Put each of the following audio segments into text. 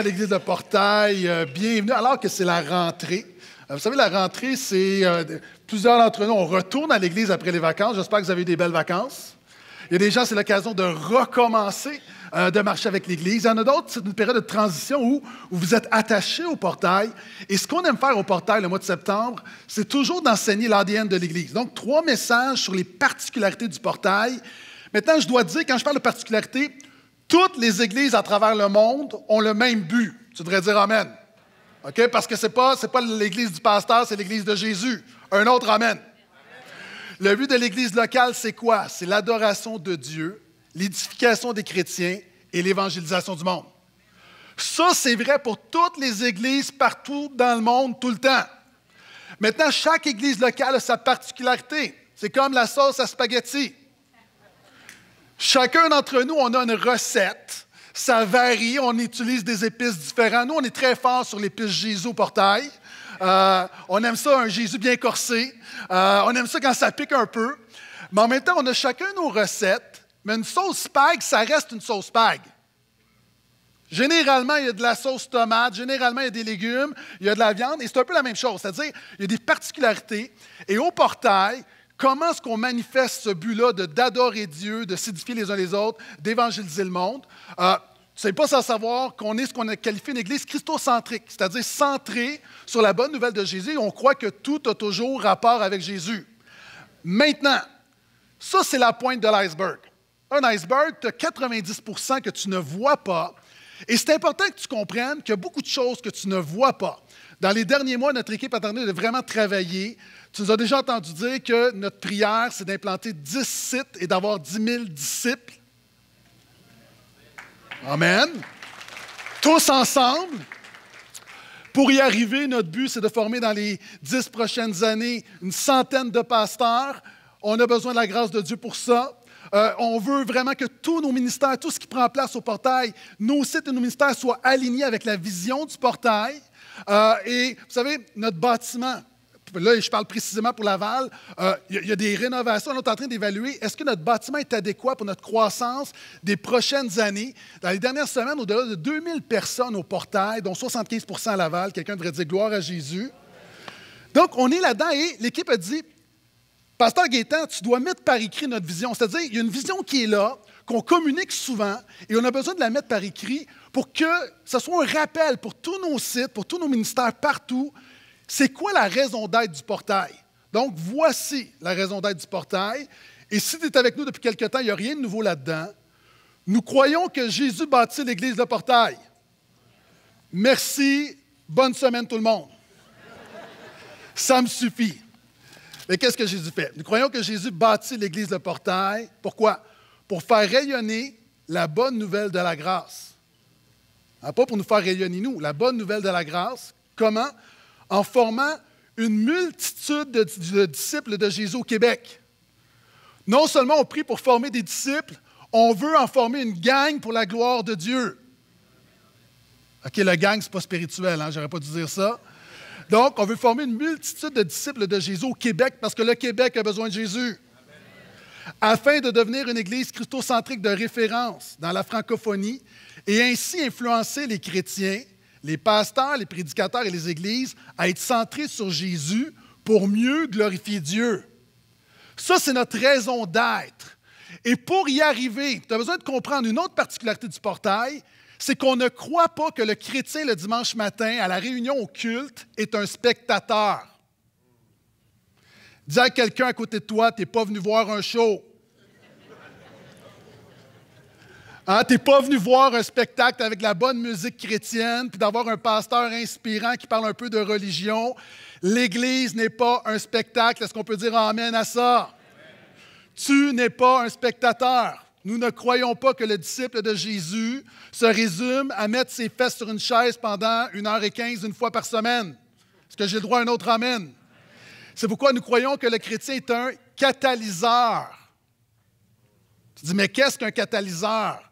à l'église de Portail. Euh, bienvenue, alors que c'est la rentrée. Euh, vous savez, la rentrée, c'est euh, plusieurs d'entre nous, on retourne à l'église après les vacances. J'espère que vous avez eu des belles vacances. Il y a des gens, c'est l'occasion de recommencer de marcher avec l'Église. Il y en a d'autres, c'est une période de transition où, vous êtes attaché au portail. Et ce qu'on aime faire au portail le mois de septembre, c'est toujours d'enseigner l'ADN de l'Église. Donc, trois messages sur les particularités du portail. Maintenant, je dois dire, quand je parle de particularités, toutes les églises à travers le monde ont le même but. Tu devrais dire Amen. OK? Parce que ce n'est pas, pas l'église du pasteur, c'est l'église de Jésus. Un autre Amen. Le but de l'église locale, c'est quoi? C'est l'adoration de Dieu, l'édification des chrétiens et l'évangélisation du monde. Ça, c'est vrai pour toutes les églises partout dans le monde, tout le temps. Maintenant, chaque église locale a sa particularité. C'est comme la sauce à spaghetti. Chacun d'entre nous, on a une recette. Ça varie, on utilise des épices différentes. Nous, on est très fort sur l'épice Jésus au portail. Euh, on aime ça, un Jésus bien corsé. Euh, on aime ça quand ça pique un peu. Mais en même temps, on a chacun nos recettes. Mais une sauce spag, ça reste une sauce spag. Généralement, il y a de la sauce tomate, généralement, il y a des légumes, il y a de la viande, et c'est un peu la même chose. C'est-à-dire, il y a des particularités. Et au portail, Comment est-ce qu'on manifeste ce but-là d'adorer Dieu, de s'édifier les uns les autres, d'évangéliser le monde? Euh, c'est pas sans savoir qu'on est ce qu'on a qualifié une église christocentrique, c'est-à-dire centrée sur la bonne nouvelle de Jésus. On croit que tout a toujours rapport avec Jésus. Maintenant, ça, c'est la pointe de l'iceberg. Un iceberg, tu as 90 que tu ne vois pas, et c'est important que tu comprennes qu'il y a beaucoup de choses que tu ne vois pas. Dans les derniers mois, notre équipe a paternelle de vraiment travailler. Tu nous as déjà entendu dire que notre prière, c'est d'implanter 10 sites et d'avoir 10 000 disciples. Amen. Tous ensemble. Pour y arriver, notre but, c'est de former dans les 10 prochaines années une centaine de pasteurs. On a besoin de la grâce de Dieu pour ça. Euh, on veut vraiment que tous nos ministères, tout ce qui prend place au portail, nos sites et nos ministères soient alignés avec la vision du portail. Euh, et vous savez, notre bâtiment, là, je parle précisément pour Laval, il euh, y, a des rénovations. on est en train d'évaluer est-ce que notre bâtiment est adéquat pour notre croissance des prochaines années. Dans les dernières semaines, au-delà de 2000 personnes au portail, dont 75 à Laval. Quelqu'un devrait dire gloire à Jésus. Donc, on est là-dedans et l'équipe a dit Pasteur Gaétan, tu dois mettre par écrit notre vision. C'est-à-dire, il y a une vision qui est là, qu'on communique souvent, et on a besoin de la mettre par écrit pour que ce soit un rappel pour tous nos sites, pour tous nos ministères partout. C'est quoi la raison d'être du portail? Donc, voici la raison d'être du portail. Et si tu es avec nous depuis quelque temps, il n'y a rien de nouveau là-dedans. Nous croyons que Jésus bâtit l'Église de portail. Merci. Bonne semaine tout le monde. Ça me suffit. Mais qu'est-ce que Jésus fait? Nous croyons que Jésus bâtit l'Église de portail. Pourquoi? Pour faire rayonner la bonne nouvelle de la grâce. Hein, pas pour nous faire rayonner nous, la bonne nouvelle de la grâce. Comment? En formant une multitude de, disciples de Jésus au Québec. Non seulement on prie pour former des disciples, on veut en former une gang pour la gloire de Dieu. OK, le gang, ce n'est pas spirituel, hein? j'aurais pas dû dire ça. Donc, on veut former une multitude de disciples de Jésus au Québec parce que le Québec a besoin de Jésus. Afin de devenir une église christocentrique de référence dans la francophonie et ainsi influencer les chrétiens, les pasteurs, les prédicateurs et les églises à être centrés sur Jésus pour mieux glorifier Dieu. Ça, c'est notre raison d'être. Et pour y arriver, tu as besoin de comprendre une autre particularité du portail, c'est qu'on ne croit pas que le chrétien le dimanche matin à la réunion au culte est un spectateur. Dis à quelqu'un à côté de toi, tu n'es pas venu voir un show. Ah, hein, tu n'es pas venu voir un spectacle avec la bonne musique chrétienne, puis d'avoir un pasteur inspirant qui parle un peu de religion. L'Église n'est pas un spectacle. Est-ce qu'on peut dire Amen à ça? Tu n'es pas un spectateur. Nous ne croyons pas que le disciple de Jésus se résume à mettre ses fesses sur une chaise pendant une heure et quinze une fois par semaine. Est-ce que j'ai le droit à un autre Amen? C'est pourquoi nous croyons que le chrétien est un catalyseur. Tu dis, mais qu'est-ce qu'un catalyseur?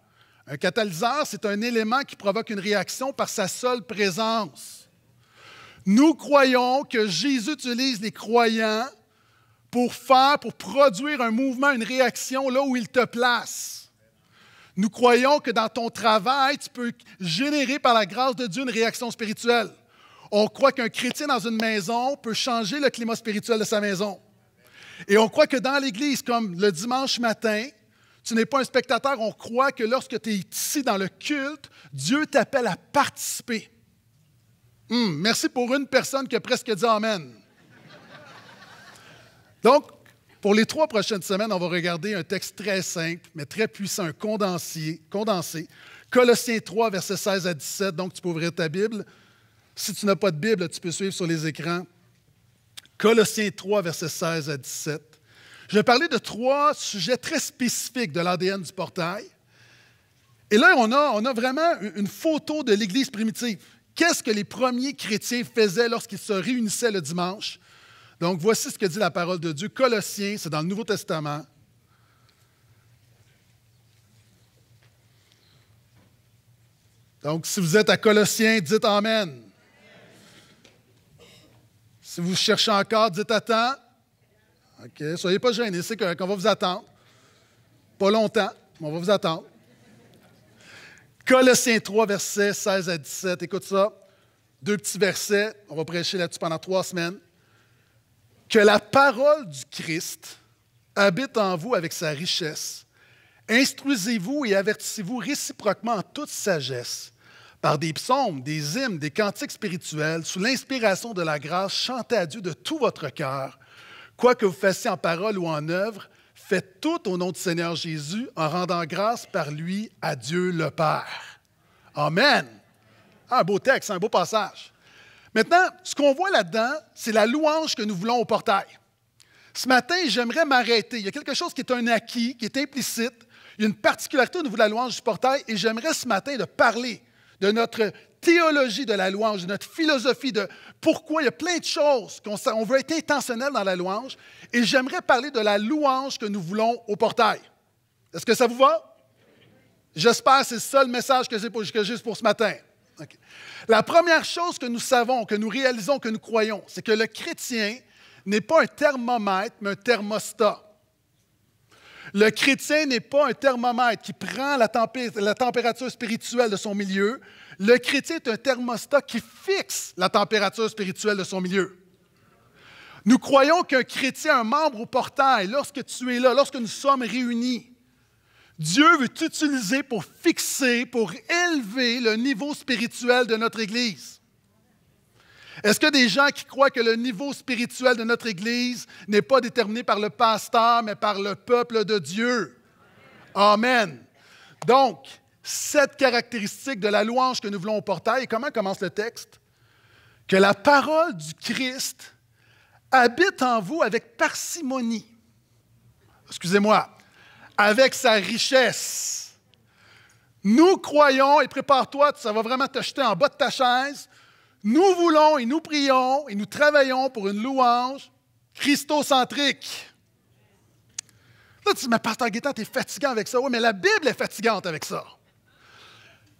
Un catalyseur, c'est un élément qui provoque une réaction par sa seule présence. Nous croyons que Jésus utilise les croyants pour faire, pour produire un mouvement, une réaction là où il te place. Nous croyons que dans ton travail, tu peux générer par la grâce de Dieu une réaction spirituelle. On croit qu'un chrétien dans une maison peut changer le climat spirituel de sa maison. Et on croit que dans l'Église, comme le dimanche matin, tu n'es pas un spectateur, on croit que lorsque tu es ici dans le culte, Dieu t'appelle à participer. Hum, merci pour une personne qui a presque dit Amen. Donc, pour les trois prochaines semaines, on va regarder un texte très simple, mais très puissant, condensé. condensé. Colossiens 3, versets 16 à 17, donc tu peux ouvrir ta Bible. Si tu n'as pas de Bible, tu peux suivre sur les écrans. Colossiens 3, versets 16 à 17. Je vais parler de trois sujets très spécifiques de l'ADN du portail. Et là, on a, on a vraiment une photo de l'Église primitive. Qu'est-ce que les premiers chrétiens faisaient lorsqu'ils se réunissaient le dimanche? Donc voici ce que dit la parole de Dieu. Colossiens, c'est dans le Nouveau Testament. Donc si vous êtes à Colossiens, dites Amen. Si vous cherchez encore, dites attends. OK, soyez pas gênés, c'est qu'on va vous attendre. Pas longtemps, mais on va vous attendre. Colossiens 3, versets 16 à 17. Écoute ça. Deux petits versets. On va prêcher là-dessus pendant trois semaines que la parole du Christ habite en vous avec sa richesse. Instruisez-vous et avertissez-vous réciproquement en toute sagesse, par des psaumes, des hymnes, des cantiques spirituels, sous l'inspiration de la grâce, chantez à Dieu de tout votre cœur. Quoi que vous fassiez en parole ou en œuvre, faites tout au nom du Seigneur Jésus en rendant grâce par lui à Dieu le Père. Amen. Un ah, beau texte, un beau passage. Maintenant, ce qu'on voit là-dedans, c'est la louange que nous voulons au portail. Ce matin, j'aimerais m'arrêter. Il y a quelque chose qui est un acquis, qui est implicite. Il y a une particularité au niveau de la louange du portail et j'aimerais ce matin de parler de notre théologie de la louange, de notre philosophie, de pourquoi il y a plein de choses qu'on veut être intentionnel dans la louange et j'aimerais parler de la louange que nous voulons au portail. Est-ce que ça vous va? J'espère que c'est ça le message que j'ai pour ce matin. La première chose que nous savons, que nous réalisons, que nous croyons, c'est que le chrétien n'est pas un thermomètre, mais un thermostat. Le chrétien n'est pas un thermomètre qui prend la, la, température spirituelle de son milieu. Le chrétien est un thermostat qui fixe la température spirituelle de son milieu. Nous croyons qu'un chrétien, un membre au portail, lorsque tu es là, lorsque nous sommes réunis, Dieu veut t'utiliser pour fixer, pour élever le niveau spirituel de notre Église. Est-ce que des gens qui croient que le niveau spirituel de notre Église n'est pas déterminé par le pasteur, mais par le peuple de Dieu? Amen. Donc, cette caractéristique de la louange que nous voulons au et comment commence le texte? Que la parole du Christ habite en vous avec parcimonie. Excusez-moi, avec sa richesse. Nous croyons, et prépare-toi, ça va vraiment te jeter en bas de ta chaise. Nous voulons et nous prions et nous travaillons pour une louange christocentrique. Là, tu dis, mais Pasteur Guétan, tu es fatigant avec ça. Oui, mais la Bible est fatigante avec ça.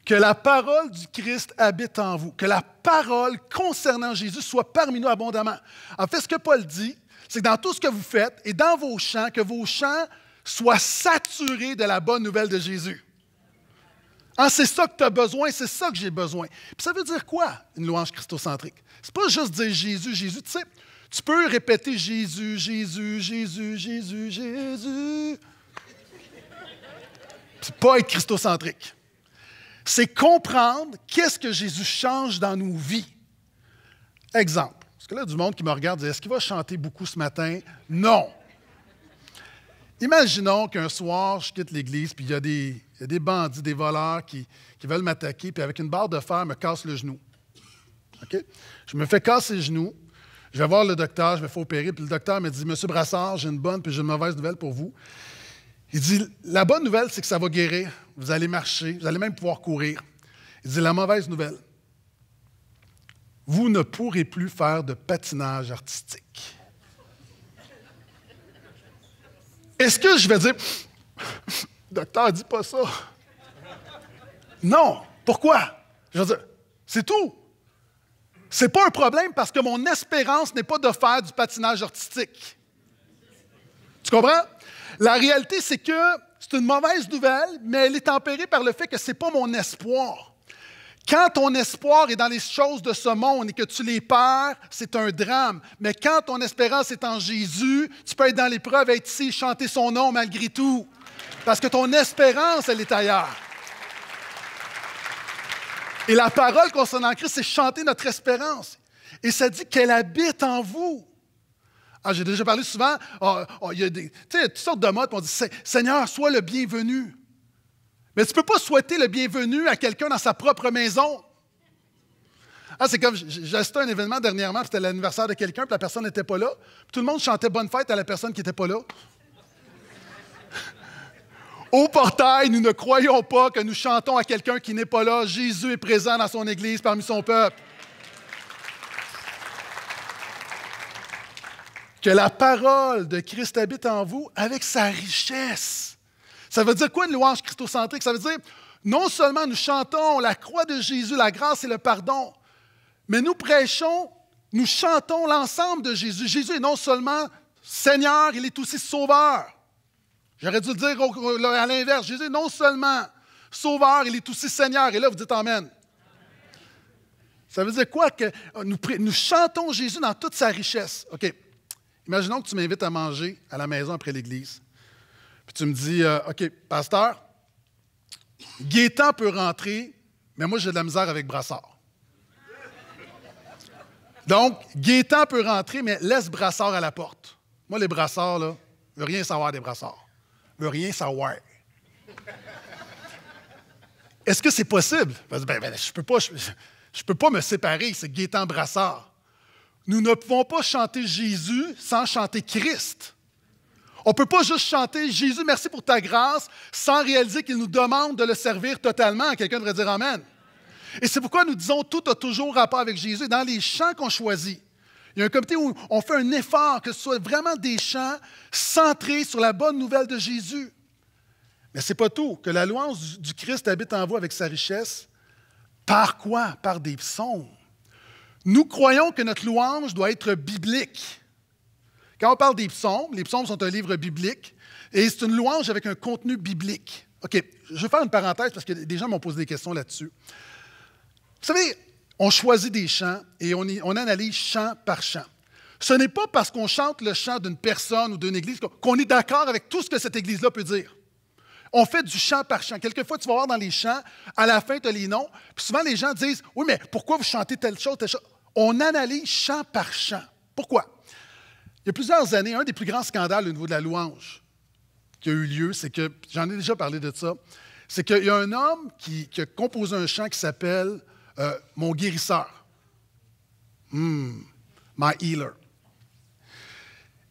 Que la parole du Christ habite en vous, que la parole concernant Jésus soit parmi nous abondamment. En fait, ce que Paul dit, c'est que dans tout ce que vous faites et dans vos chants, que vos chants sois saturé de la bonne nouvelle de Jésus. Ah, c'est ça que tu as besoin, c'est ça que j'ai besoin. Puis ça veut dire quoi, une louange christocentrique? C'est pas juste dire Jésus, Jésus. Tu sais, tu peux répéter Jésus, Jésus, Jésus, Jésus, Jésus. C'est pas être christocentrique. C'est comprendre qu'est-ce que Jésus change dans nos vies. Exemple. Parce que là, du monde qui me regarde dit Est-ce qu'il va chanter beaucoup ce matin? Non. Imaginons qu'un soir, je quitte l'église, puis il y, a des, bandits, des voleurs qui, veulent m'attaquer, puis avec une barre de fer, me casse le genou. Je me fais casser le genou, je vais voir le docteur, je me faire opérer, puis le docteur me dit Monsieur Brassard, j'ai une bonne puis j'ai une mauvaise nouvelle pour vous. Il dit La bonne nouvelle, c'est que ça va guérir, vous allez marcher, vous allez même pouvoir courir. Il dit La mauvaise nouvelle, vous ne pourrez plus faire de patinage artistique. Est-ce que je vais dire, docteur, dis pas ça? Non. Pourquoi? Je veux dire, c'est tout. C'est pas un problème parce que mon espérance n'est pas de faire du patinage artistique. Tu comprends? La réalité, c'est que c'est une mauvaise nouvelle, mais elle est tempérée par le fait que c'est pas mon espoir. Quand ton espoir est dans les choses de ce monde et que tu les perds, c'est un drame. Mais quand ton espérance est en Jésus, tu peux être dans l'épreuve, être ici, chanter son nom malgré tout. Parce que ton espérance, elle est ailleurs. Et la parole concernant Christ, c'est chanter notre espérance. Et ça dit qu'elle habite en vous. Ah, j'ai déjà parlé souvent, ah, ah, il y a toutes sortes de modes, on dit Seigneur, sois le bienvenu. Mais tu ne peux pas souhaiter le bienvenu à quelqu'un dans sa propre maison. Ah, c'est comme, j'ai à un événement dernièrement, c'était l'anniversaire de quelqu'un, puis la personne n'était pas là. tout le monde chantait bonne fête à la personne qui n'était pas là. Au portail, nous ne croyons pas que nous chantons à quelqu'un qui n'est pas là. Jésus est présent dans son Église, parmi son peuple. Que la parole de Christ habite en vous avec sa richesse. Ça veut dire quoi une louange christocentrique? Ça veut dire non seulement nous chantons la croix de Jésus, la grâce et le pardon, mais nous prêchons, nous chantons l'ensemble de Jésus. Jésus est non seulement Seigneur, il est aussi Sauveur. J'aurais dû le dire à l'inverse. Jésus est non seulement Sauveur, il est aussi Seigneur. Et là, vous dites Amen. Ça veut dire quoi? Que nous chantons Jésus dans toute sa richesse. OK. Imaginons que tu m'invites à manger à la maison après l'Église. Puis tu me dis, euh, OK, pasteur, Gaétan peut rentrer, mais moi j'ai de la misère avec Brassard. Donc, Gaétan peut rentrer, mais laisse Brassard à la porte. Moi, les brassards, là, je veux rien savoir des brassards. Je veux rien savoir. Est-ce que c'est possible? Ben, ben, je ne peux, pas, peux pas me séparer, c'est Gaétan Brassard. Nous ne pouvons pas chanter Jésus sans chanter Christ. On ne peut pas juste chanter Jésus, merci pour ta grâce sans réaliser qu'il nous demande de le servir totalement. Quelqu'un devrait dire Amen. Et c'est pourquoi nous disons tout a toujours rapport avec Jésus dans les chants qu'on choisit. Il y a un comité où on fait un effort que ce soit vraiment des chants centrés sur la bonne nouvelle de Jésus. Mais ce n'est pas tout, que la louange du Christ habite en vous avec sa richesse. Par quoi? Par des psaumes. Nous croyons que notre louange doit être biblique. Quand on parle des psaumes, les psaumes sont un livre biblique et c'est une louange avec un contenu biblique. OK, je vais faire une parenthèse parce que des gens m'ont posé des questions là-dessus. Vous savez, on choisit des chants et on, analyse chant par chant. Ce n'est pas parce qu'on chante le chant d'une personne ou d'une église qu'on est d'accord avec tout ce que cette église-là peut dire. On fait du chant par chant. Quelquefois, tu vas voir dans les chants, à la fin, tu as les noms. Puis souvent, les gens disent Oui, mais pourquoi vous chantez telle chose, telle chose On analyse chant par chant. Pourquoi il y a plusieurs années, un des plus grands scandales au niveau de la louange qui a eu lieu, c'est que, j'en ai déjà parlé de ça, c'est qu'il y a un homme qui, qui, a composé un chant qui s'appelle euh, Mon guérisseur. Hmm, my healer.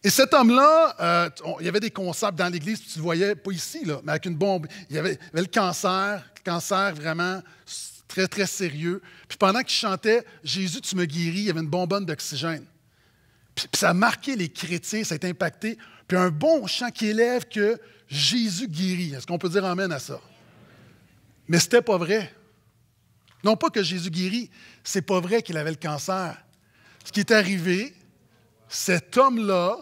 Et cet homme-là, euh, il y avait des concepts dans l'église, tu le voyais pas ici, là, mais avec une bombe. Il y avait, le cancer, cancer vraiment très, très sérieux. Puis pendant qu'il chantait Jésus, tu me guéris, il y avait une bonbonne d'oxygène. Puis, ça a marqué les chrétiens, ça a été impacté. Puis un bon chant qui élève que Jésus guérit. Est-ce qu'on peut dire Amen à ça? Mais n'était pas vrai. Non pas que Jésus guérit, c'est pas vrai qu'il avait le cancer. Ce qui est arrivé, cet homme-là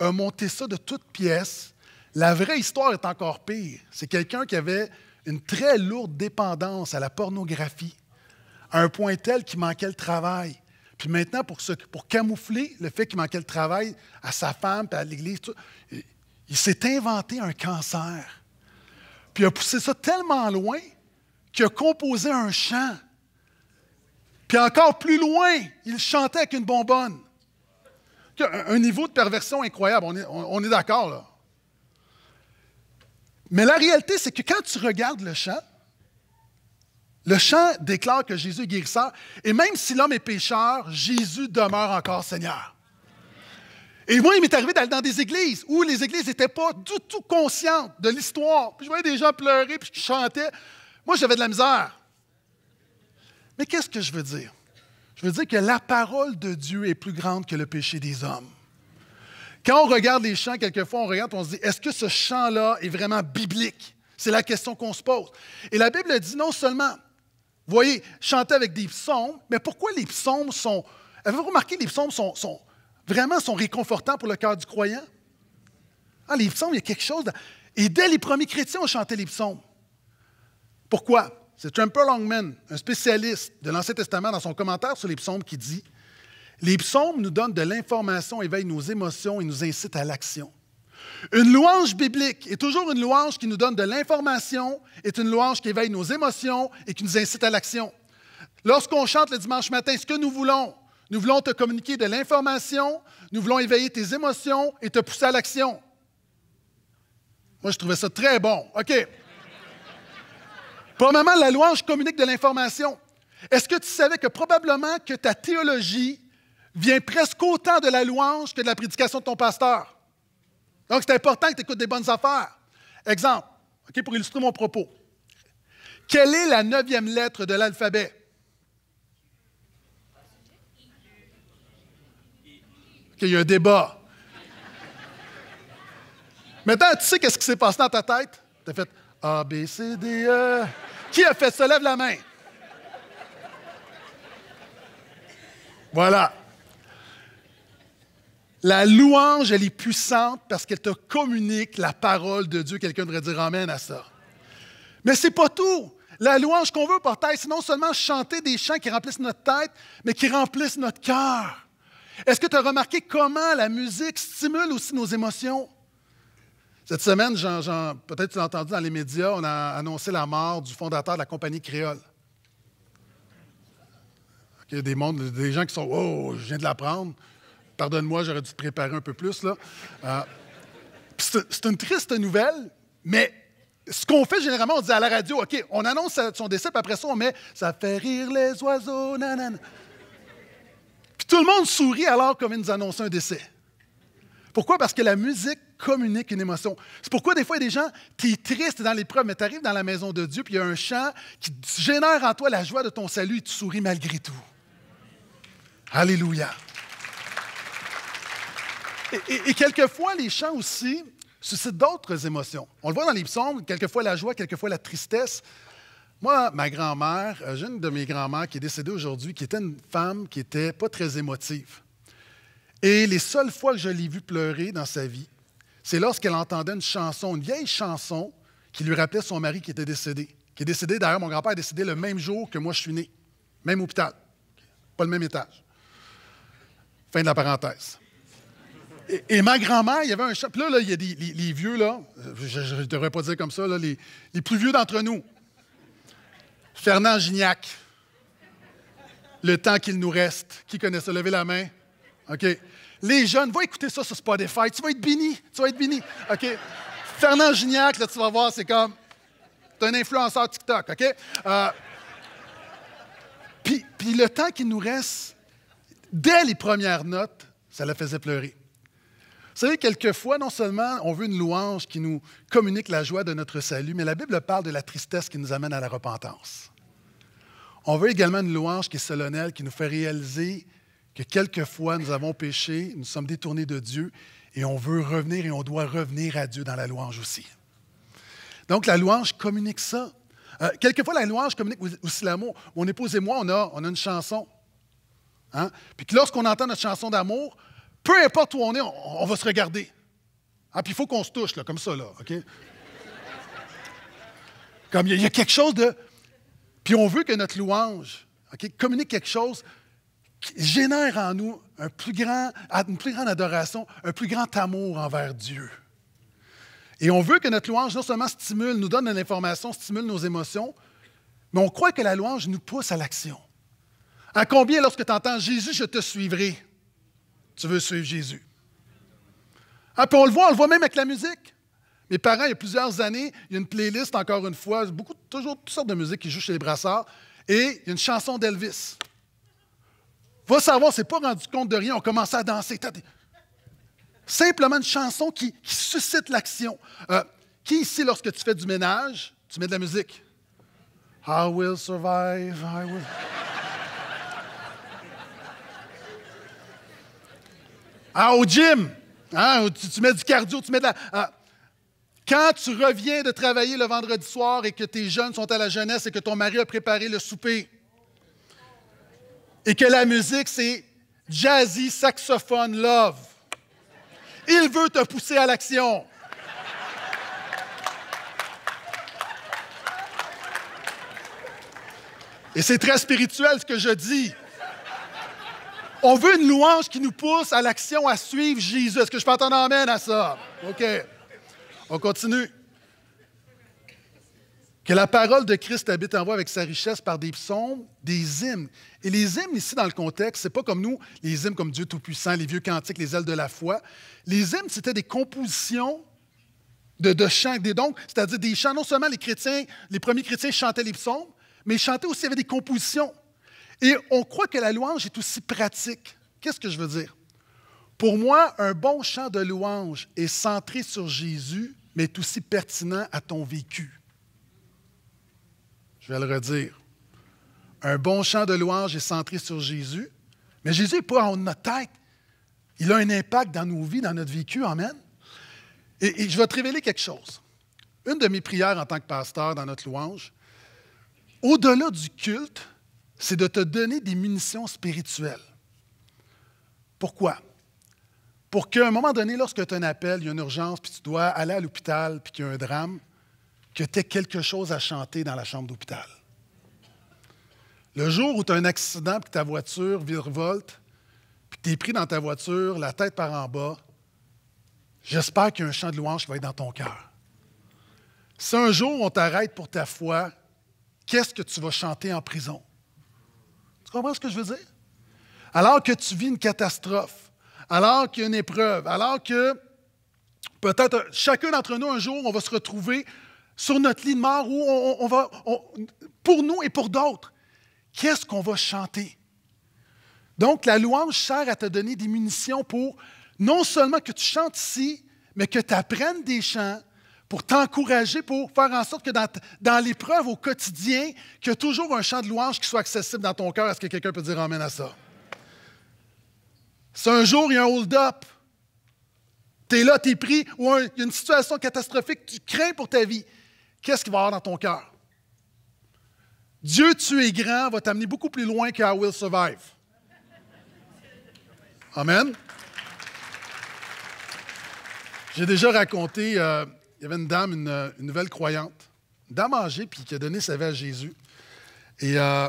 a monté ça de toutes pièces. La vraie histoire est encore pire. C'est quelqu'un qui avait une très lourde dépendance à la pornographie, à un point tel qu'il manquait le travail. Puis maintenant, pour, camoufler le fait qu'il manquait le travail à sa femme et à l'Église, il, s'est inventé un cancer. Puis il a poussé ça tellement loin qu'il a composé un chant. Puis encore plus loin, il chantait avec une bonbonne. Un, niveau de perversion incroyable, on est, on est d'accord là. Mais la réalité, c'est que quand tu regardes le chant, le chant déclare que Jésus est guérisseur, et même si l'homme est pécheur, Jésus demeure encore Seigneur. Et moi, il m'est arrivé d'aller dans des églises où les églises n'étaient pas du tout conscientes de l'histoire. Puis je voyais des gens pleurer, puis je chantais. Moi, j'avais de la misère. Mais qu'est-ce que je veux dire? Je veux dire que la parole de Dieu est plus grande que le péché des hommes. Quand on regarde les chants, quelquefois, on regarde on se dit, est-ce que ce chant-là est vraiment biblique? C'est la question qu'on se pose. Et la Bible dit non seulement vous voyez, chanter avec des psaumes, mais pourquoi les psaumes sont... Avez-vous remarqué, les psaumes sont, vraiment sont réconfortants pour le cœur du croyant? Ah, les psaumes, il y a quelque chose... Et dès les premiers chrétiens, ont chanté les psaumes. Pourquoi? C'est Tremper Longman, un spécialiste de l'Ancien Testament, dans son commentaire sur les psaumes, qui dit Les psaumes nous donnent de l'information, éveillent nos émotions et nous incitent à l'action. Une louange biblique est toujours une louange qui nous donne de l'information, est une louange qui éveille nos émotions et qui nous incite à l'action. Lorsqu'on chante le dimanche matin, ce que nous voulons, nous voulons te communiquer de l'information, nous voulons éveiller tes émotions et te pousser à l'action. Moi, je trouvais ça très bon. OK. Premièrement, la louange communique de l'information. Est-ce que tu savais que probablement que ta théologie vient presque autant de la louange que de la prédication de ton pasteur? Donc, c'est important que tu écoutes des bonnes affaires. Exemple, pour illustrer mon propos. Quelle est la neuvième lettre de l'alphabet? il y a un débat. Maintenant, tu sais qu'est-ce qui s'est passé dans ta tête? Tu as fait A, B, C, D, E. Qui a fait se Lève la main. Voilà. La louange, elle est puissante parce qu'elle te communique la parole de Dieu. Quelqu'un devrait dire Amen à ça. Mais c'est pas tout. La louange qu'on veut porter, c'est non seulement chanter des chants qui remplissent notre tête, mais qui remplissent notre cœur. Est-ce que tu as remarqué comment la musique stimule aussi nos émotions? Cette semaine, peut-être tu l'as entendu dans les médias, on a annoncé la mort du fondateur de la compagnie créole. Il y a des, mondes, des gens qui sont Oh, je viens de l'apprendre. Pardonne-moi, j'aurais dû te préparer un peu plus. là. Euh, c'est une triste nouvelle, mais ce qu'on fait généralement, on dit à la radio, OK, on annonce son décès, puis après ça, on met Ça fait rire les oiseaux, nanana. Puis tout le monde sourit alors qu'on vient nous annoncer un décès. Pourquoi? Parce que la musique communique une émotion. C'est pourquoi des fois, il y a des gens, tu es triste dans l'épreuve, mais tu arrives dans la maison de Dieu, puis il y a un chant qui génère en toi la joie de ton salut et tu souris malgré tout. Alléluia. Et, quelquefois, les chants aussi suscitent d'autres émotions. On le voit dans les psaumes, quelquefois la joie, quelquefois la tristesse. Moi, ma grand-mère, euh, j'ai une de mes grands-mères qui est décédée aujourd'hui, qui était une femme qui n'était pas très émotive. Et les seules fois que je l'ai vue pleurer dans sa vie, c'est lorsqu'elle entendait une chanson, une vieille chanson, qui lui rappelait son mari qui était décédé. Qui est décédé, d'ailleurs, mon grand-père est décédé le même jour que moi je suis né. Même hôpital. Pas le même étage. Fin de la parenthèse. Et, ma grand-mère, il y avait un chat. Puis là, il y a des, les, vieux, là, euh, je ne devrais pas dire comme ça, là, les, plus vieux d'entre nous. Fernand Gignac. Le temps qu'il nous reste. Qui connaît ça? Levez la main. OK. Les jeunes, va écouter ça sur Spotify. Tu vas être béni. Tu vas être béni. OK. Fernand Gignac, là, tu vas voir, c'est comme. T'es un influenceur TikTok, OK? Euh, puis, le temps qu'il nous reste, dès les premières notes, ça la faisait pleurer. Vous savez, quelquefois, non seulement on veut une louange qui nous communique la joie de notre salut, mais la Bible parle de la tristesse qui nous amène à la repentance. On veut également une louange qui est solennelle, qui nous fait réaliser que quelquefois nous avons péché, nous sommes détournés de Dieu et on veut revenir et on doit revenir à Dieu dans la louange aussi. Donc la louange communique ça. Euh, quelquefois la louange communique aussi l'amour. Mon épouse et moi, on a, on a une chanson. Hein? Puis lorsqu'on entend notre chanson d'amour, peu importe où on est, on, va se regarder. Ah, puis il faut qu'on se touche, là, comme ça, là, OK? Comme il y, a quelque chose de. Puis on veut que notre louange communique quelque chose qui génère en nous un plus grand, une plus grande adoration, un plus grand amour envers Dieu. Et on veut que notre louange non seulement stimule, nous donne de l'information, stimule nos émotions, mais on croit que la louange nous pousse à l'action. À combien, lorsque tu entends Jésus, je te suivrai, tu veux suivre Jésus. Ah, on le voit, on le voit même avec la musique. Mes parents, il y a plusieurs années, il y a une playlist, encore une fois, beaucoup, toujours toutes sortes de musique qui jouent chez les brassards, et il y a une chanson d'Elvis. Va savoir, on s'est pas rendu compte de rien, on commençait à danser. Simplement une chanson qui, suscite l'action. Euh, qui ici, lorsque tu fais du ménage, tu mets de la musique? I will survive, I will... Ah, au gym, hein, tu, mets du cardio, tu mets de la... Ah. Quand tu reviens de travailler le vendredi soir et que tes jeunes sont à la jeunesse et que ton mari a préparé le souper et que la musique, c'est jazzy, saxophone, love, il veut te pousser à l'action. Et c'est très spirituel ce que je dis. On veut une louange qui nous pousse à l'action, à suivre Jésus. Est-ce que je peux entendre amène à ça? OK. On continue. Que la parole de Christ habite en vous avec sa richesse par des psaumes, des hymnes. Et les hymnes, ici, dans le contexte, c'est pas comme nous, les hymnes comme Dieu Tout-Puissant, les vieux cantiques, les ailes de la foi. Les hymnes, c'était des compositions de, chants, des dons, c'est-à-dire des chants. Non seulement les chrétiens, les premiers chrétiens chantaient les psaumes, mais ils chantaient aussi, avec des compositions. Et on croit que la louange est aussi pratique. Qu'est-ce que je veux dire? Pour moi, un bon chant de louange est centré sur Jésus, mais est aussi pertinent à ton vécu. Je vais le redire. Un bon chant de louange est centré sur Jésus, mais Jésus n'est pas en notre tête. Il a un impact dans nos vies, dans notre vécu. Amen. Et, et je vais te révéler quelque chose. Une de mes prières en tant que pasteur dans notre louange, au-delà du culte, c'est de te donner des munitions spirituelles. Pourquoi? Pour qu'à un moment donné, lorsque tu as un appel, il y a une urgence, puis tu dois aller à l'hôpital, puis qu'il y a un drame, que tu aies quelque chose à chanter dans la chambre d'hôpital. Le jour où tu as un accident, puis que ta voiture virevolte, puis tu es pris dans ta voiture, la tête par en bas, j'espère qu'il y a un chant de louange qui va être dans ton cœur. Si un jour on t'arrête pour ta foi, qu'est-ce que tu vas chanter en prison? Tu comprends ce que je veux dire? Alors que tu vis une catastrophe, alors qu'il y a une épreuve, alors que peut-être chacun d'entre nous, un jour, on va se retrouver sur notre lit de mort où on, va, pour nous et pour d'autres, qu'est-ce qu'on va chanter? Donc, la louange sert à te donner des munitions pour non seulement que tu chantes ici, mais que tu apprennes des chants, pour t'encourager, pour faire en sorte que dans, dans l'épreuve au quotidien, qu'il y a toujours un champ de louange qui soit accessible dans ton cœur. Est-ce que quelqu'un peut dire Amen à ça? Si un jour il y a un hold-up, tu es là, tu es pris, ou il y a une situation catastrophique, tu crains pour ta vie, qu'est-ce qui va avoir dans ton cœur? Dieu, tu es grand, va t'amener beaucoup plus loin que I will survive. Amen. J'ai déjà raconté. Euh, il y avait une dame, une, nouvelle croyante, une dame âgée, puis qui a donné sa vie à Jésus. Et euh,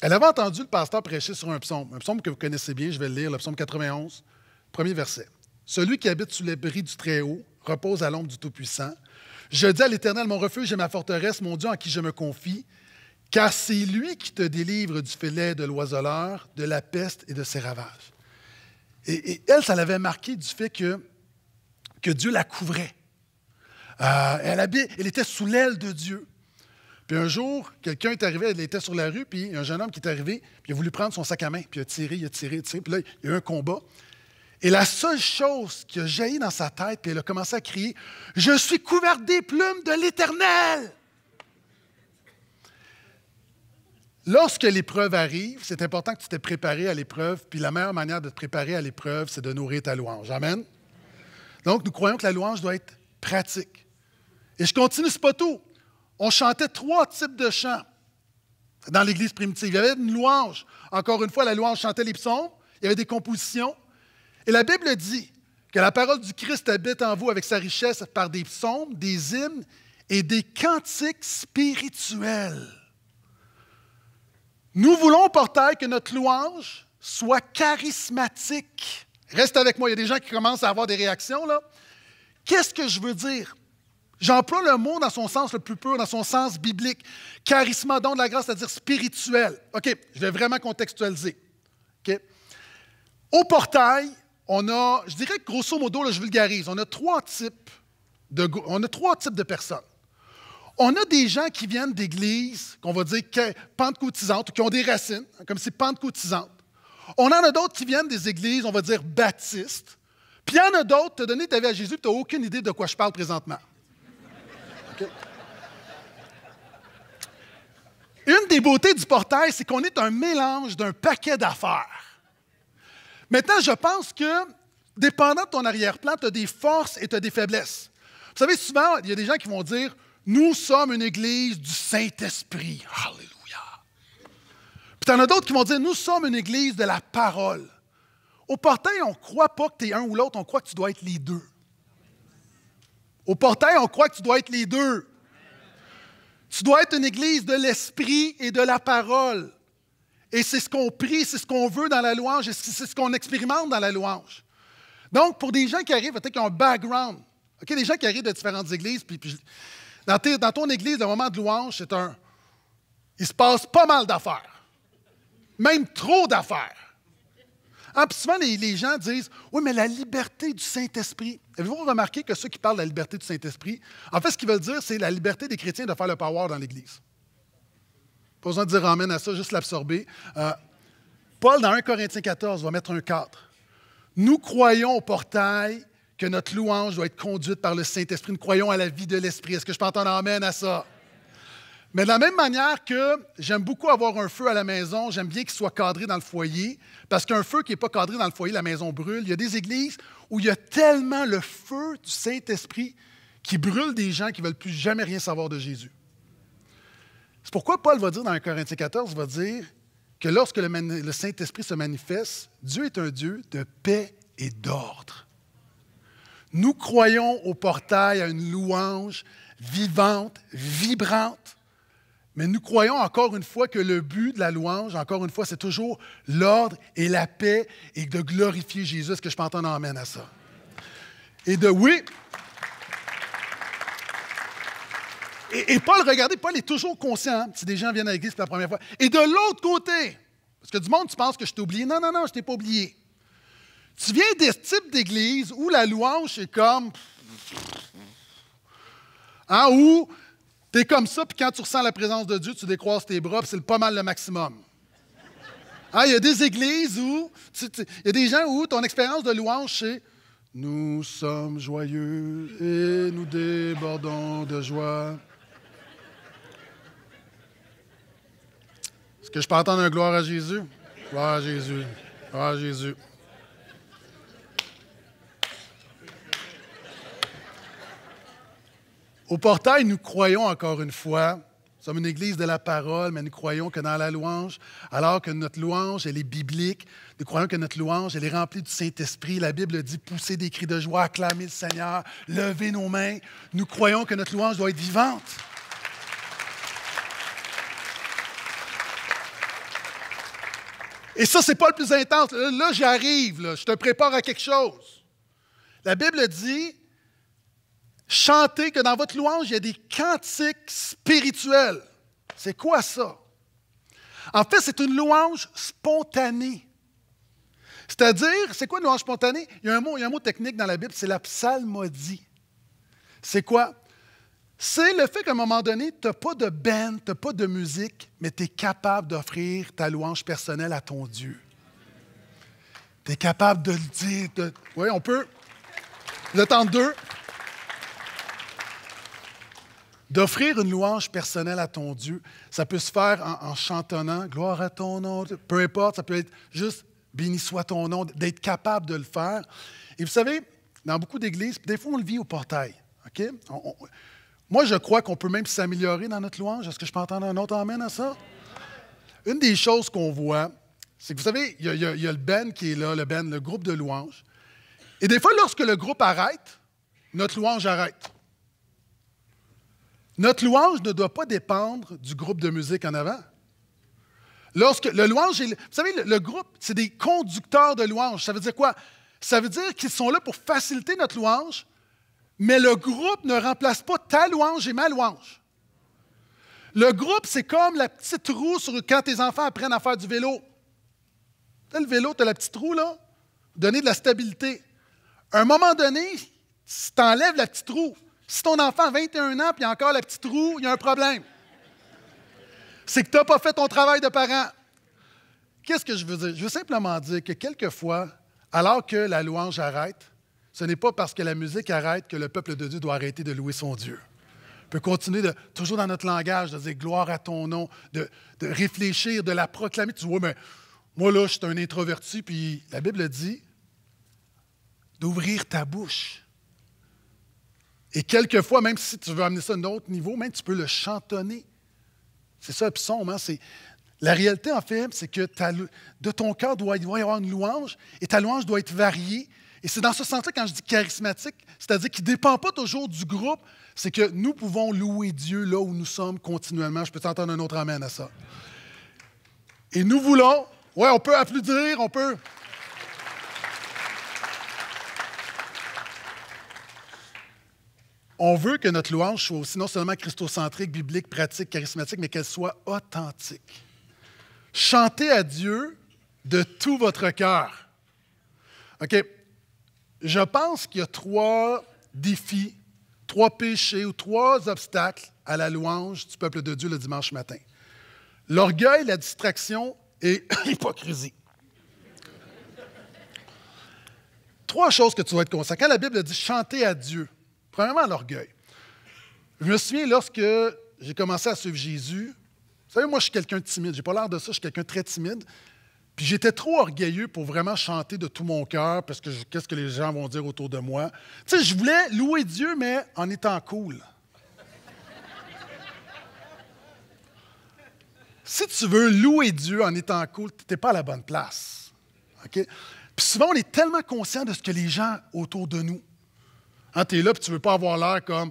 elle avait entendu le pasteur prêcher sur un psaume, un psaume que vous connaissez bien, je vais le lire, le psaume 91, premier verset. Celui qui habite sous les bris du Très-Haut repose à l'ombre du Tout-Puissant. Je dis à l'Éternel, mon refuge et ma forteresse, mon Dieu en qui je me confie, car c'est lui qui te délivre du filet de l'oiseleur, de la peste et de ses ravages. Et, elle, ça l'avait marqué du fait que, que Dieu la couvrait. Euh, elle, était sous l'aile de Dieu. Puis un jour, quelqu'un est arrivé, elle était sur la rue, puis un jeune homme qui est arrivé, puis il a voulu prendre son sac à main, puis il a tiré, il a tiré, tu puis là, il y a eu un combat. Et la seule chose qui a jailli dans sa tête, puis elle a commencé à crier Je suis couverte des plumes de l'Éternel. Lorsque l'épreuve arrive, c'est important que tu t'es préparé à l'épreuve, puis la meilleure manière de te préparer à l'épreuve, c'est de nourrir ta louange. Amen. Donc, nous croyons que la louange doit être pratique. Et je continue, c'est pas tout. On chantait trois types de chants dans l'Église primitive. Il y avait une louange. Encore une fois, la louange chantait les psaumes. Il y avait des compositions. Et la Bible dit que la parole du Christ habite en vous avec sa richesse par des psaumes, des hymnes et des cantiques spirituels. Nous voulons, porter que notre louange soit charismatique. Reste avec moi, il y a des gens qui commencent à avoir des réactions là. Qu'est-ce que je veux dire? J'emploie le mot dans son sens le plus pur, dans son sens biblique. Charisma, don de la grâce, c'est-à-dire spirituel. OK, je vais vraiment contextualiser. OK. Au portail, on a, je dirais que grosso modo, là, je vulgarise, on a trois types de, on a trois types de personnes. On a des gens qui viennent d'églises, qu'on va dire pentecôtisantes, qui ont des racines, hein, comme c'est pentecôtisantes. On en a d'autres qui viennent des églises, on va dire baptistes. Puis il y en a d'autres, tu as donné ta vie à Jésus, tu n'as aucune idée de quoi je parle présentement. Une des beautés du portail, c'est qu'on est un mélange d'un paquet d'affaires. Maintenant, je pense que, dépendant de ton arrière-plan, tu as des forces et tu as des faiblesses. Vous savez, souvent, il y a des gens qui vont dire Nous sommes une église du Saint-Esprit. Alléluia. Puis tu en as d'autres qui vont dire Nous sommes une église de la parole. Au portail, on ne croit pas que tu es un ou l'autre, on croit que tu dois être les deux. Au portail, on croit que tu dois être les deux. Tu dois être une église de l'esprit et de la parole. Et c'est ce qu'on prie, c'est ce qu'on veut dans la louange, et c'est ce qu'on expérimente dans la louange. Donc, pour des gens qui arrivent, peut-être qui ont un background, des gens qui arrivent de différentes églises, puis, dans, dans, ton église, le moment de louange, c'est un. Il se passe pas mal d'affaires, même trop d'affaires. Absolument, ah, souvent, les, gens disent Oui, mais la liberté du Saint-Esprit. Avez-vous remarqué que ceux qui parlent de la liberté du Saint-Esprit, en fait, ce qu'ils veulent dire, c'est la liberté des chrétiens de faire le power dans l'Église. Pas besoin de dire amène à ça, juste l'absorber. Euh, Paul, dans 1 Corinthiens 14, va mettre un cadre. Nous croyons au portail que notre louange doit être conduite par le Saint-Esprit. Nous croyons à la vie de l'Esprit. Est-ce que je peux entendre amène à ça? Mais de la même manière que j'aime beaucoup avoir un feu à la maison, j'aime bien qu'il soit cadré dans le foyer, parce qu'un feu qui n'est pas cadré dans le foyer, la maison brûle. Il y a des églises où il y a tellement le feu du Saint-Esprit qui brûle des gens qui ne veulent plus jamais rien savoir de Jésus. C'est pourquoi Paul va dire dans 1 Corinthiens 14, il va dire que lorsque le Saint-Esprit se manifeste, Dieu est un Dieu de paix et d'ordre. Nous croyons au portail, à une louange vivante, vibrante mais nous croyons encore une fois que le but de la louange, encore une fois, c'est toujours l'ordre et la paix et de glorifier Jésus. Est-ce que je peux entendre amène à ça? Et de oui. Et, Paul, regardez, Paul est toujours conscient, si des gens viennent à l'église pour la première fois. Et de l'autre côté, parce que du monde, tu penses que je t'ai oublié. Non, non, non, je t'ai pas oublié. Tu viens des types d'église où la louange est comme. ah où tu es comme ça, puis quand tu ressens la présence de Dieu, tu décroises tes bras, c'est pas mal le maximum. Hein, il y a des églises où, il y a des gens où ton expérience de louange, c'est Nous sommes joyeux et nous débordons de joie. Est-ce que je peux entendre un gloire à Jésus? Gloire à Jésus. Gloire à Jésus. Au portail, nous croyons encore une fois, nous sommes une église de la parole, mais nous croyons que dans la louange, alors que notre louange, elle est biblique, nous croyons que notre louange, elle est remplie du Saint-Esprit. La Bible dit pousser des cris de joie, acclamer le Seigneur, lever nos mains. Nous croyons que notre louange doit être vivante. Et ça, n'est pas le plus intense. Là, j'arrive, je te prépare à quelque chose. La Bible dit Chantez que dans votre louange, il y a des cantiques spirituels. C'est quoi ça? En fait, c'est une louange spontanée. C'est-à-dire, c'est quoi une louange spontanée? Il y a un mot, technique dans la Bible, c'est la psalmodie. C'est quoi? C'est le fait qu'à un moment donné, tu n'as pas de band, tu n'as pas de musique, mais tu es capable d'offrir ta louange personnelle à ton Dieu. Tu es capable de le dire. Oui, on peut. le temps en deux. D'offrir une louange personnelle à ton Dieu, ça peut se faire en, chantonnant Gloire à ton nom, peu importe, ça peut être juste Béni soit ton nom, d'être capable de le faire. Et vous savez, dans beaucoup d'églises, des fois on le vit au portail. moi, je crois qu'on peut même s'améliorer dans notre louange. Est-ce que je peux entendre un autre amène à ça? Une des choses qu'on voit, c'est que vous savez, il y, y, a le Ben qui est là, le Ben, le groupe de louanges. Et des fois, lorsque le groupe arrête, notre louange arrête. Notre louange ne doit pas dépendre du groupe de musique en avant. Lorsque le louange, vous savez, le, groupe, c'est des conducteurs de louange. Ça veut dire quoi? Ça veut dire qu'ils sont là pour faciliter notre louange, mais le groupe ne remplace pas ta louange et ma louange. Le groupe, c'est comme la petite roue sur quand tes enfants apprennent à faire du vélo. as le vélo, tu as la petite roue, là. Donner de la stabilité. À un moment donné, tu t'enlèves la petite roue. Si ton enfant a 21 ans puis a encore la petite roue, il y a un problème. C'est que tu n'as pas fait ton travail de parent. Qu'est-ce que je veux dire? Je veux simplement dire que quelquefois, alors que la louange arrête, ce n'est pas parce que la musique arrête que le peuple de Dieu doit arrêter de louer son Dieu. On peut continuer de, toujours dans notre langage, de dire gloire à ton nom, de, réfléchir, de la proclamer. Tu vois, mais moi là, je suis un introverti, puis la Bible dit d'ouvrir ta bouche et quelquefois, même si tu veux amener ça à un autre niveau, même tu peux le chantonner. C'est ça le psaume. Hein, la réalité, en fait, c'est que de ton cœur doit, y avoir une louange et ta louange doit être variée. Et c'est dans ce sens-là, quand je dis charismatique, c'est-à-dire qu'il ne dépend pas toujours du groupe, c'est que nous pouvons louer Dieu là où nous sommes continuellement. Je peux t'entendre un autre amen à ça. Et nous voulons, ouais, on peut applaudir, on peut. On veut que notre louange soit aussi non seulement christocentrique, biblique, pratique, charismatique, mais qu'elle soit authentique. Chantez à Dieu de tout votre cœur. OK. Je pense qu'il y a trois défis, trois péchés ou trois obstacles à la louange du peuple de Dieu le dimanche matin. L'orgueil, la distraction et l'hypocrisie. trois choses que tu dois être consacré. Quand la Bible dit chanter à Dieu, Vraiment l'orgueil. Je me souviens lorsque j'ai commencé à suivre Jésus. Vous savez, moi, je suis quelqu'un de timide. J'ai pas l'air de ça. Je suis quelqu'un de très timide. Puis j'étais trop orgueilleux pour vraiment chanter de tout mon cœur parce que qu'est-ce que les gens vont dire autour de moi. Tu sais, je voulais louer Dieu, mais en étant cool. si tu veux louer Dieu en étant cool, tu n'es pas à la bonne place. OK? Puis souvent, on est tellement conscient de ce que les gens autour de nous Hein, tu es là, et tu ne veux pas avoir l'air comme.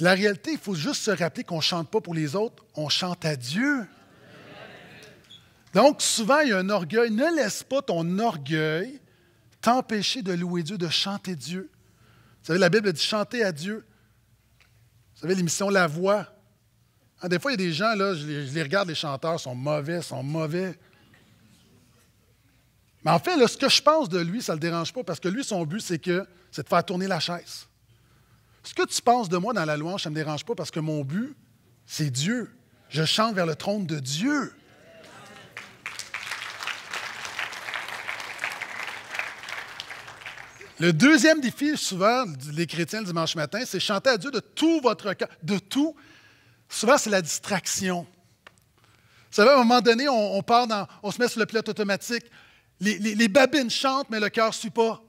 la réalité, il faut juste se rappeler qu'on ne chante pas pour les autres, on chante à Dieu. Donc, souvent, il y a un orgueil. Ne laisse pas ton orgueil t'empêcher de louer Dieu, de chanter Dieu. Vous savez, la Bible dit chanter à Dieu. Vous savez, l'émission La Voix. Hein, des fois, il y a des gens, là, les, je les regarde, les chanteurs sont mauvais, sont mauvais. Mais en fait, ce que je pense de lui, ça ne le dérange pas parce que lui, son but, c'est que c'est de faire tourner la chaise. Ce que tu penses de moi dans la louange, ça ne me dérange pas parce que mon but, c'est Dieu. Je chante vers le trône de Dieu. Le deuxième défi, souvent, les chrétiens le dimanche matin, c'est chanter à Dieu de tout votre cœur, de tout. Souvent, c'est la distraction. Vous savez, à un moment donné, on, on part dans, on se met sur le pilote automatique. Les, babines chantent, mais le cœur ne suit pas.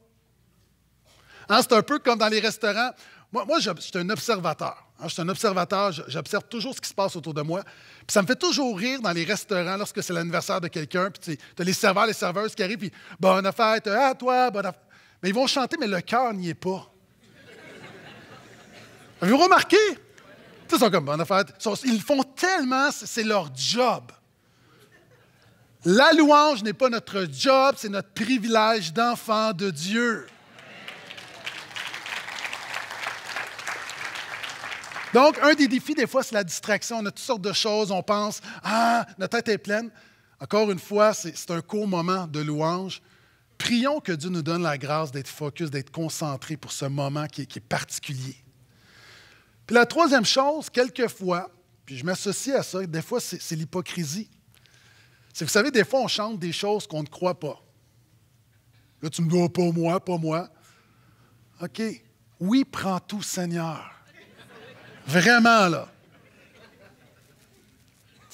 Hein, c'est un peu comme dans les restaurants. Moi, hein, je, suis un observateur. je suis un observateur, j'observe toujours ce qui se passe autour de moi. Puis ça me fait toujours rire dans les restaurants lorsque c'est l'anniversaire de quelqu'un. Puis tu as les serveurs, les serveuses qui arrivent, puis bonne fête euh, à toi, bonne fête. Mais ils vont chanter, mais le cœur n'y est pas. Avez-vous remarqué? sont comme bonne Ils font tellement, c'est leur job. La louange n'est pas notre job, c'est notre privilège d'enfant de Dieu. Donc, un des défis, des fois, c'est la distraction. On a toutes sortes de choses. On pense, ah, notre tête est pleine. Encore une fois, c'est un court moment de louange. Prions que Dieu nous donne la grâce d'être focus, d'être concentré pour ce moment qui est, qui est, particulier. Puis la troisième chose, quelquefois, puis je m'associe à ça, des fois, c'est l'hypocrisie vous savez, des fois, on chante des choses qu'on ne croit pas. Là, tu me dis, oh, pas moi, pas moi. OK. Oui, prends tout, Seigneur. Vraiment, là.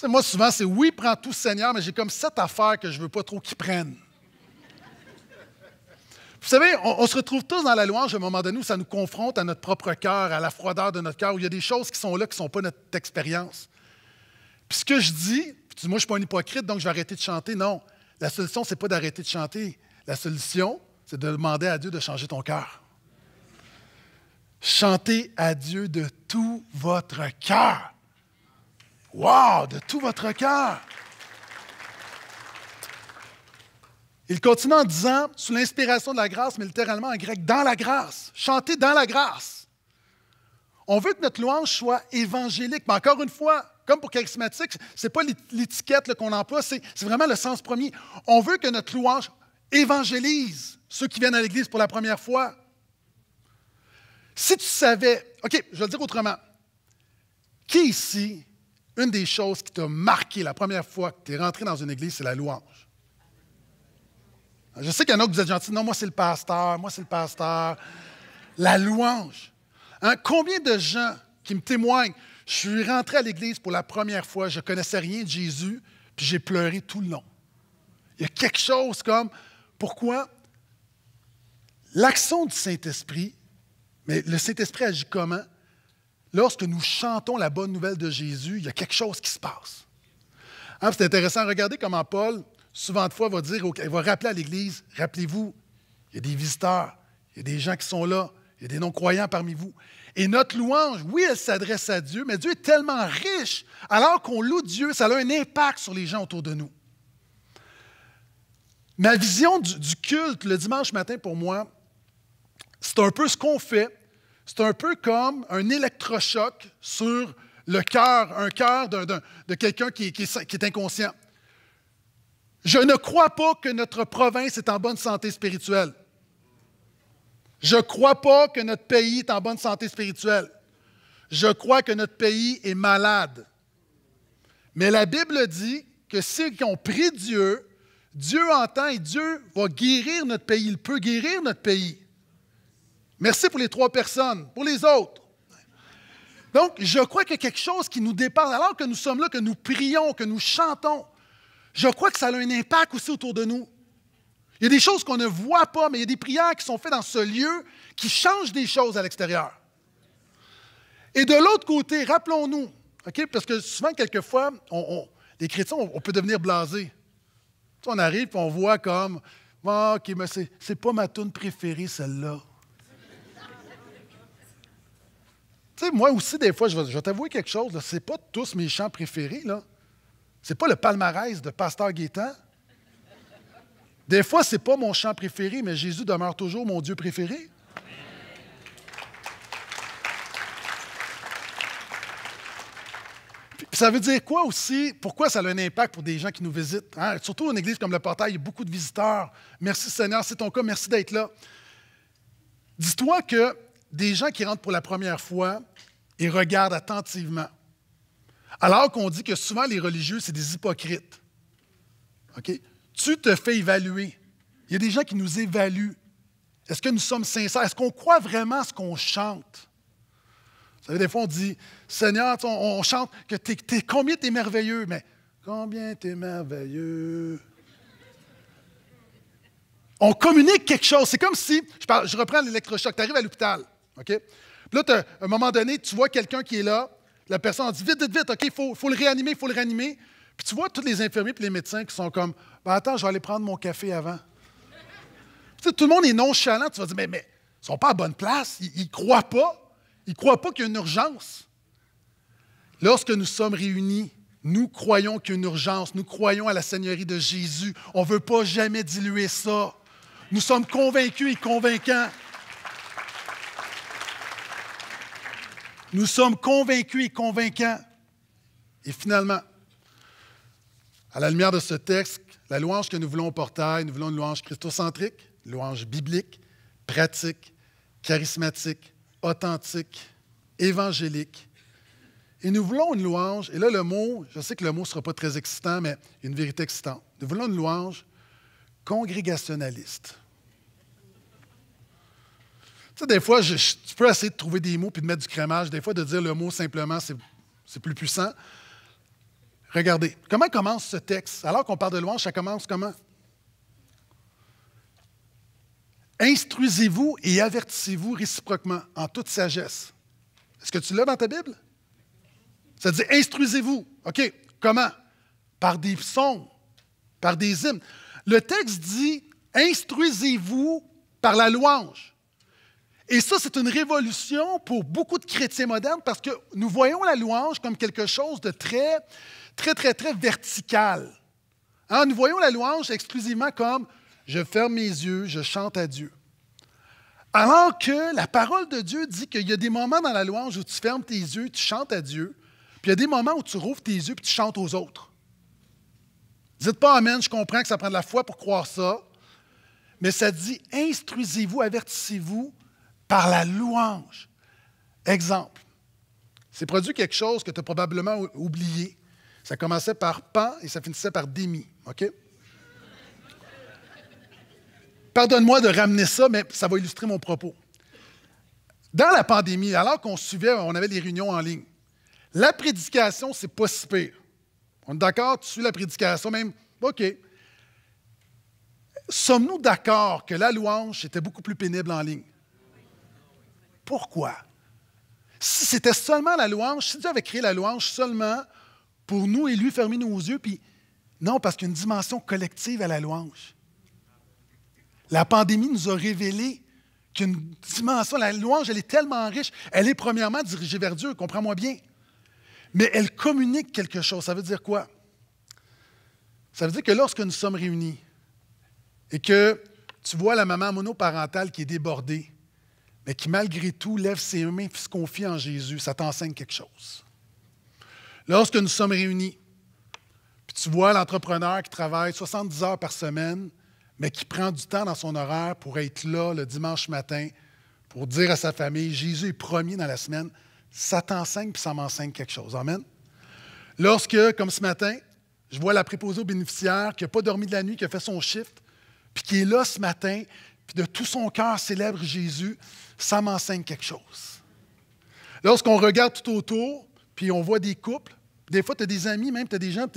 moi, souvent, c'est oui, prends tout, Seigneur, mais j'ai comme cette affaire que je ne veux pas trop qu'ils prennent. Vous savez, on, on, se retrouve tous dans la louange à un moment donné où ça nous confronte à notre propre cœur, à la froideur de notre cœur, où il y a des choses qui sont là, qui ne sont pas notre expérience. Puis ce que je dis, tu dis, moi, je ne suis pas un hypocrite, donc je vais arrêter de chanter. Non, la solution, ce n'est pas d'arrêter de chanter. La solution, c'est de demander à Dieu de changer ton cœur. Chantez à Dieu de tout votre cœur. Wow, de tout votre cœur. Il continue en disant, sous l'inspiration de la grâce, mais littéralement en grec, dans la grâce. Chantez dans la grâce. On veut que notre louange soit évangélique, mais encore une fois, comme pour charismatique, ce n'est pas l'étiquette qu'on emploie, c'est vraiment le sens premier. On veut que notre louange évangélise ceux qui viennent à l'Église pour la première fois. Si tu savais, OK, je vais le dire autrement. Qui ici, une des choses qui t'a marqué la première fois que tu es rentré dans une église, c'est la louange? Je sais qu'il y en a qui vous êtes gentils. Non, moi, c'est le pasteur. Moi, c'est le pasteur. La louange. Hein, combien de gens qui me témoignent? Je suis rentré à l'église pour la première fois, je ne connaissais rien de Jésus, puis j'ai pleuré tout le long. Il y a quelque chose comme, pourquoi? L'action du Saint-Esprit, mais le Saint-Esprit agit comment? Lorsque nous chantons la bonne nouvelle de Jésus, il y a quelque chose qui se passe. Ah, c'est intéressant, regardez comment Paul, souvent de fois, va dire, il va rappeler à l'Église, rappelez-vous, il y a des visiteurs, il y a des gens qui sont là, il y a des non-croyants parmi vous. Et notre louange, oui, elle s'adresse à Dieu, mais Dieu est tellement riche. Alors qu'on loue Dieu, ça a un impact sur les gens autour de nous. Ma vision du, culte le dimanche matin pour moi, c'est un peu ce qu'on fait. C'est un peu comme un électrochoc sur le cœur, un cœur de quelqu'un qui est inconscient. Je ne crois pas que notre province est en bonne santé spirituelle. Je ne crois pas que notre pays est en bonne santé spirituelle. Je crois que notre pays est malade. Mais la Bible dit que ceux qui ont pris Dieu, Dieu entend et Dieu va guérir notre pays. Il peut guérir notre pays. Merci pour les trois personnes, pour les autres. Donc, je crois que quelque chose qui nous dépasse, alors que nous sommes là, que nous prions, que nous chantons, je crois que ça a un impact aussi autour de nous. Il y a des choses qu'on ne voit pas, mais il y a des prières qui sont faites dans ce lieu qui changent des choses à l'extérieur. Et de l'autre côté, rappelons-nous, parce que souvent, quelquefois, les chrétiens, on, peut devenir blasé. on arrive et on voit comme, OK, mais c'est pas ma tune préférée, celle-là. tu sais, moi aussi, des fois, je vais, t'avouer quelque chose, c'est pas tous mes chants préférés, là. C'est pas le palmarès de Pasteur Gaétan. Des fois, ce n'est pas mon chant préféré, mais Jésus demeure toujours mon Dieu préféré. ça veut dire quoi aussi? Pourquoi ça a un impact pour des gens qui nous visitent? Hein? Surtout une église comme le portail, il y a beaucoup de visiteurs. Merci Seigneur, c'est ton cas, merci d'être là. Dis-toi que des gens qui rentrent pour la première fois et regardent attentivement, alors qu'on dit que souvent les religieux, c'est des hypocrites. OK? Tu te fais évaluer. Il y a des gens qui nous évaluent. Est-ce que nous sommes sincères? Est-ce qu'on croit vraiment ce qu'on chante? Vous savez, des fois, on dit, Seigneur, on, chante que t'es, es combien t'es merveilleux, mais combien es merveilleux. On communique quelque chose. C'est comme si, je, reprends l'électrochoc, tu arrives à l'hôpital, OK? Puis là, à un moment donné, tu vois quelqu'un qui est là, la personne dit, vite, vite, vite, OK, il faut, faut le réanimer, il faut le réanimer. Puis tu vois tous les infirmiers et les médecins qui sont comme ben Attends, je vais aller prendre mon café avant. tout le monde est nonchalant. Tu vas dire Mais, mais ils ne sont pas à bonne place. Ils ne croient pas. Ils ne croient pas qu'il y a une urgence. Lorsque nous sommes réunis, nous croyons qu'il y a une urgence. Nous croyons à la Seigneurie de Jésus. On ne veut pas jamais diluer ça. Nous sommes convaincus et convaincants. Nous sommes convaincus et convaincants. Et finalement, à la lumière de ce texte, la louange que nous voulons porter, nous voulons une louange christocentrique, une louange biblique, pratique, charismatique, authentique, évangélique. Et nous voulons une louange, et là le mot, je sais que le mot ne sera pas très excitant, mais une vérité excitante. Nous voulons une louange congrégationaliste. Tu sais, des fois, je, tu peux essayer de trouver des mots puis de mettre du crémage. Des fois, de dire le mot simplement, c'est plus puissant. Regardez, comment commence ce texte? Alors qu'on parle de louange, ça commence comment? Instruisez-vous et avertissez-vous réciproquement en toute sagesse. Est-ce que tu l'as dans ta Bible? Ça dit instruisez-vous. OK, comment? Par des sons, par des hymnes. Le texte dit instruisez-vous par la louange. Et ça, c'est une révolution pour beaucoup de chrétiens modernes parce que nous voyons la louange comme quelque chose de très très, très, très vertical. Hein, nous voyons la louange exclusivement comme je ferme mes yeux, je chante à Dieu. Alors que la parole de Dieu dit qu'il y a des moments dans la louange où tu fermes tes yeux, tu chantes à Dieu, puis il y a des moments où tu rouvres tes yeux puis tu chantes aux autres. Dites pas Amen, je comprends que ça prend de la foi pour croire ça, mais ça dit instruisez-vous, avertissez-vous par la louange. Exemple, c'est produit quelque chose que tu as probablement oublié. Ça commençait par pan et ça finissait par demi OK? Pardonne-moi de ramener ça, mais ça va illustrer mon propos. Dans la pandémie, alors qu'on suivait, on avait des réunions en ligne, la prédication, c'est pas si pire. On est d'accord, tu suis la prédication, même, OK. Sommes-nous d'accord que la louange était beaucoup plus pénible en ligne? Pourquoi? Si c'était seulement la louange, si Dieu avait créé la louange seulement pour nous et lui, fermer nos yeux, puis non, parce qu'il y a une dimension collective à la louange. La pandémie nous a révélé qu'une dimension, la louange, elle est tellement riche, elle est premièrement dirigée vers Dieu, comprends-moi bien. Mais elle communique quelque chose. Ça veut dire quoi? Ça veut dire que lorsque nous sommes réunis et que tu vois la maman monoparentale qui est débordée, mais qui malgré tout lève ses mains et se confie en Jésus, ça t'enseigne quelque chose. Lorsque nous sommes réunis, puis tu vois l'entrepreneur qui travaille 70 heures par semaine, mais qui prend du temps dans son horaire pour être là le dimanche matin, pour dire à sa famille, Jésus est premier dans la semaine, ça t'enseigne puis ça m'enseigne quelque chose. Amen. Lorsque, comme ce matin, je vois la préposée au bénéficiaire qui n'a pas dormi de la nuit, qui a fait son shift, puis qui est là ce matin, puis de tout son cœur célèbre Jésus, ça m'enseigne quelque chose. Lorsqu'on regarde tout autour, puis on voit des couples, des fois, tu as des amis, même, tu as des gens,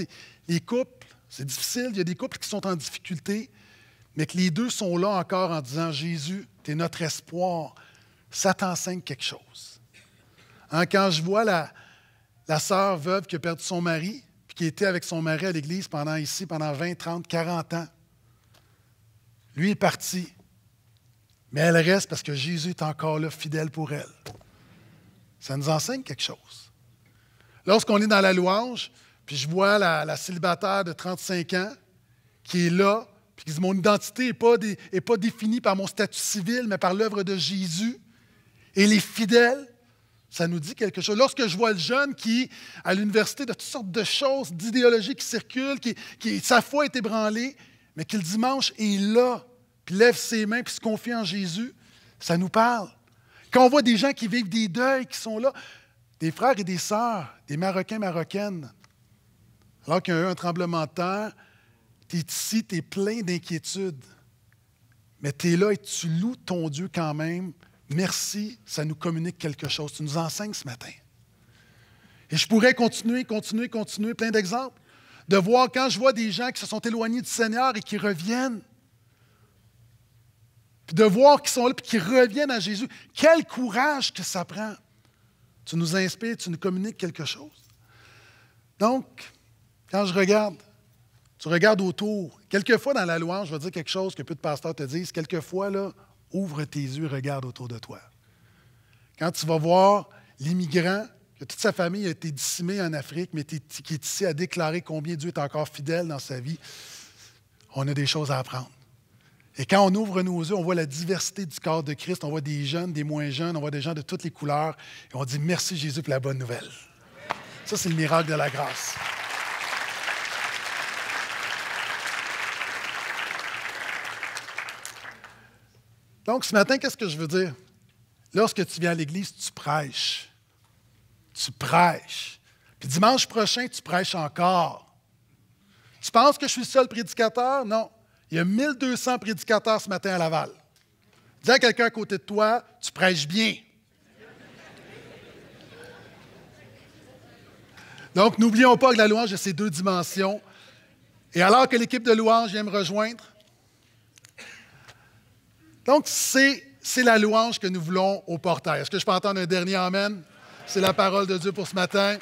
les couples, c'est difficile, il y a des couples qui sont en difficulté, mais que les deux sont là encore en disant Jésus, tu es notre espoir, ça t'enseigne quelque chose. Hein, quand je vois la, la sœur veuve qui a perdu son mari, puis qui était avec son mari à l'église pendant ici, pendant 20, 30, 40 ans, lui est parti, mais elle reste parce que Jésus est encore là, fidèle pour elle. Ça nous enseigne quelque chose. Lorsqu'on est dans la louange, puis je vois la, célibataire de 35 ans qui est là, puis qui dit Mon identité n'est pas, pas définie par mon statut civil, mais par l'œuvre de Jésus. Et les fidèles, ça nous dit quelque chose. Lorsque je vois le jeune qui, à l'université, de toutes sortes de choses, d'idéologies qui circulent, qui, sa foi est ébranlée, mais qui le dimanche est là, puis lève ses mains, puis se confie en Jésus, ça nous parle. Quand on voit des gens qui vivent des deuils, qui sont là, des frères et des sœurs, des Marocains, Marocaines, alors qu'il y a eu un tremblement de terre, tu es ici, tu es plein d'inquiétude. Mais tu es là et tu loues ton Dieu quand même. Merci, ça nous communique quelque chose. Tu nous enseignes ce matin. Et je pourrais continuer, continuer, continuer, plein d'exemples. De voir quand je vois des gens qui se sont éloignés du Seigneur et qui reviennent. de voir qu'ils sont là et qui reviennent à Jésus. Quel courage que ça prend. Tu nous inspires, tu nous communiques quelque chose. Donc, quand je regarde, tu regardes autour. Quelquefois dans la louange, je vais dire quelque chose que peu de pasteurs te disent. Quelquefois, là, ouvre tes yeux, regarde autour de toi. Quand tu vas voir l'immigrant, que toute sa famille a été dissimée en Afrique, mais qui est ici à déclarer combien Dieu est encore fidèle dans sa vie, on a des choses à apprendre. Et quand on ouvre nos yeux, on voit la diversité du corps de Christ. On voit des jeunes, des moins jeunes, on voit des gens de toutes les couleurs. Et on dit merci Jésus pour la bonne nouvelle. Ça, c'est le miracle de la grâce. Donc, ce matin, qu'est-ce que je veux dire? Lorsque tu viens à l'Église, tu prêches. Tu prêches. Puis dimanche prochain, tu prêches encore. Tu penses que je suis seul prédicateur? Non. Il y a 1200 prédicateurs ce matin à Laval. Dis à quelqu'un à côté de toi, tu prêches bien. Donc, n'oublions pas que la louange a ses deux dimensions. Et alors que l'équipe de louange vient me rejoindre, donc c'est, c'est la louange que nous voulons au portail. Est-ce que je peux entendre un dernier Amen? C'est la parole de Dieu pour ce matin.